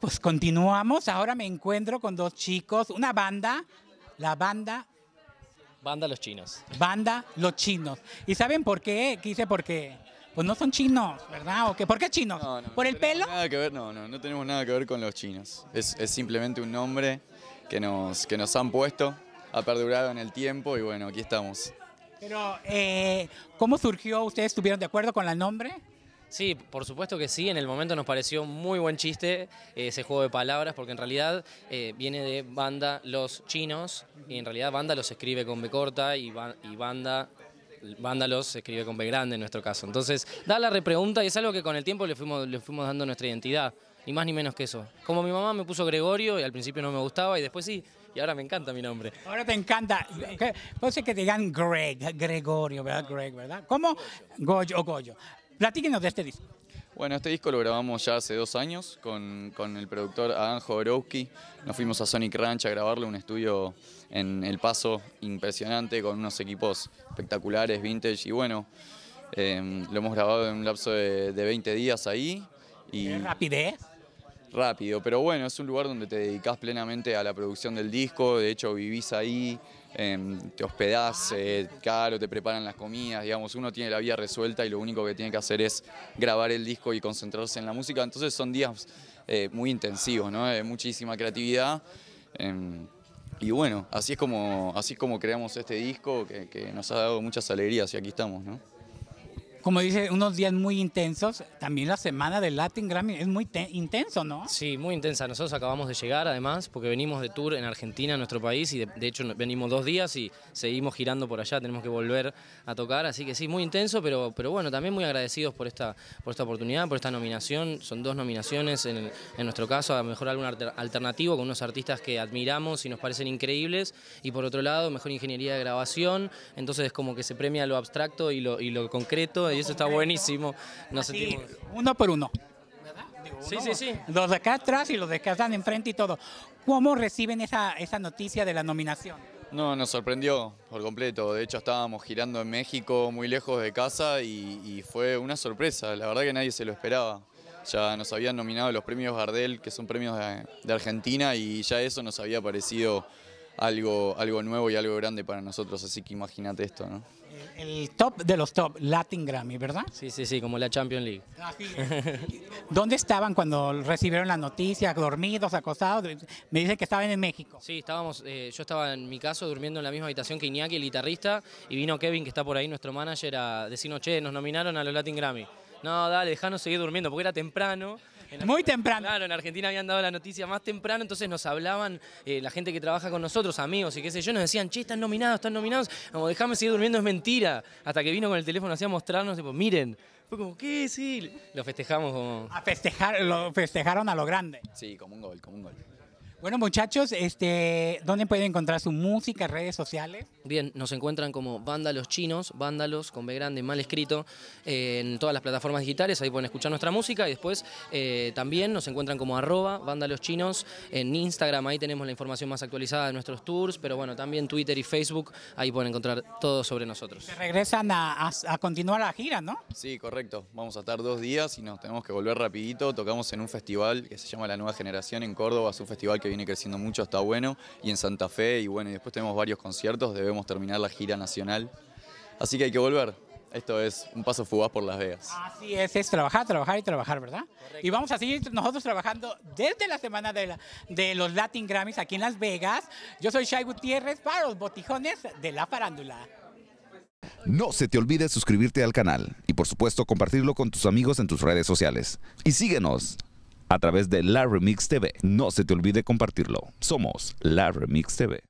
pues continuamos. Ahora me encuentro con dos chicos, una banda, la banda. Banda Los Chinos. Banda Los Chinos. ¿Y saben por qué? Quise porque. Pues no son chinos, ¿verdad? ¿Por qué chinos? ¿Por el pelo? no, no, no tenemos nada que ver con los chinos. Es, simplemente un nombre que nos, que nos han puesto, ha perdurado en el tiempo y bueno, aquí estamos. Pero, eh, ¿cómo surgió? ¿Ustedes estuvieron de acuerdo con el nombre? Sí, por supuesto que sí, en el momento nos pareció muy buen chiste eh, ese juego de palabras, porque en realidad eh, viene de banda los chinos, y en realidad banda los escribe con B corta y, banda los escribe con B grande en nuestro caso. Entonces, da la repregunta y es algo que con el tiempo le fuimos, le fuimos dando nuestra identidad, ni más ni menos que eso. Como mi mamá me puso Gregorio y al principio no me gustaba y después sí, y ahora me encanta mi nombre. Ahora te encanta. Entonces que te digan Greg, Gregorio, ¿verdad? Greg, ¿verdad? ¿Cómo? Goyo o Goyo. Platíquenos de este disco. Bueno, este disco lo grabamos ya hace dos años con, con el productor Adán Jodorowsky. Nos fuimos a Sonic Ranch a grabarle un estudio en El Paso impresionante, con unos equipos espectaculares, vintage. Y bueno, eh, lo hemos grabado en un lapso de, 20 días ahí. Y... ¿Qué rapidez? rápido, pero bueno, es un lugar donde te dedicas plenamente a la producción del disco, de hecho vivís ahí, em, te hospedás, eh, te preparan las comidas, digamos, uno tiene la vida resuelta y lo único que tiene que hacer es grabar el disco y concentrarse en la música, entonces son días eh, muy intensivos, ¿no? muchísima creatividad. Em, y bueno, así es como, así es como creamos este disco que, que nos ha dado muchas alegrías y aquí estamos, ¿no? como dice, unos días muy intensos. También la semana del Latin Grammy es muy intenso, ¿no? Sí, muy intensa. Nosotros acabamos de llegar, además, porque venimos de tour en Argentina, en nuestro país, y de, hecho venimos dos días y seguimos girando por allá. Tenemos que volver a tocar, así que sí, muy intenso, pero, pero bueno, también muy agradecidos por esta, por esta oportunidad, por esta nominación. Son dos nominaciones, en, nuestro caso, a mejor álbum alternativo con unos artistas que admiramos y nos parecen increíbles, y por otro lado, mejor ingeniería de grabación. Entonces, como que se premia lo abstracto y lo, lo concreto y eso está buenísimo. Uno por uno. sí, sí, sí. Los de acá atrás y los de acá están enfrente y todo. ¿Cómo reciben esa, esa noticia de la nominación? No, nos sorprendió por completo. De hecho, estábamos girando en México, muy lejos de casa, y, fue una sorpresa. La verdad que nadie se lo esperaba. Ya nos habían nominado los premios Gardel, que son premios de, de Argentina, y ya eso nos había parecido algo, algo nuevo y algo grande para nosotros, así que imagínate esto, ¿no? El, top de los top, Latin Grammy, ¿verdad? Sí, sí, sí, como la Champions League. Ah, ¿Dónde estaban cuando recibieron la noticia? ¿Dormidos, acosados? Me dicen que estaban en México. Sí, estábamos, eh, yo estaba en mi caso durmiendo en la misma habitación que Iñaki, el guitarrista, y vino Kevin, que está por ahí, nuestro manager, a decirnos, che, nos nominaron a los Latin Grammy. No, dale, dejanos seguir durmiendo, porque era temprano muy temprano. Claro, en Argentina habían dado la noticia más temprano, entonces nos hablaban eh, la gente que trabaja con nosotros, amigos y qué sé yo, nos decían, che, están nominados, están nominados. Como, déjame seguir durmiendo, es mentira. Hasta que vino con el teléfono así a mostrarnos, tipo, miren. Fue como, ¿qué? Sí. Lo festejamos como... A festejar, lo festejaron a lo grande. Sí, como un gol, como un gol. Bueno, muchachos, este, ¿dónde pueden encontrar su música, redes sociales? Bien, nos encuentran como Vándalos Chinos, Vándalos con B grande, mal escrito, eh, en todas las plataformas digitales, ahí pueden escuchar nuestra música y después eh, también nos encuentran como arroba Vándalos Chinos en Instagram, ahí tenemos la información más actualizada de nuestros tours, pero bueno, también Twitter y Facebook, ahí pueden encontrar todo sobre nosotros. Se regresan a continuar la gira, ¿no? Sí, correcto, vamos a estar dos días y nos tenemos que volver rapidito, tocamos en un festival que se llama La Nueva Generación en Córdoba, es un festival que viene creciendo mucho, está bueno. Y en Santa Fe, y bueno, y después tenemos varios conciertos, debemos terminar la gira nacional. Así que hay que volver. Esto es un paso fugaz por Las Vegas. Así es, es trabajar, trabajar y trabajar, ¿verdad? Y vamos a seguir nosotros trabajando desde la semana de, de, los Latin Grammys aquí en Las Vegas. Yo soy Shai Gutiérrez para los botijones de la farándula. No se te olvide suscribirte al canal y por supuesto compartirlo con tus amigos en tus redes sociales. Y síguenos a través de La Remix TV. No se te olvide compartirlo. Somos La Remix TV.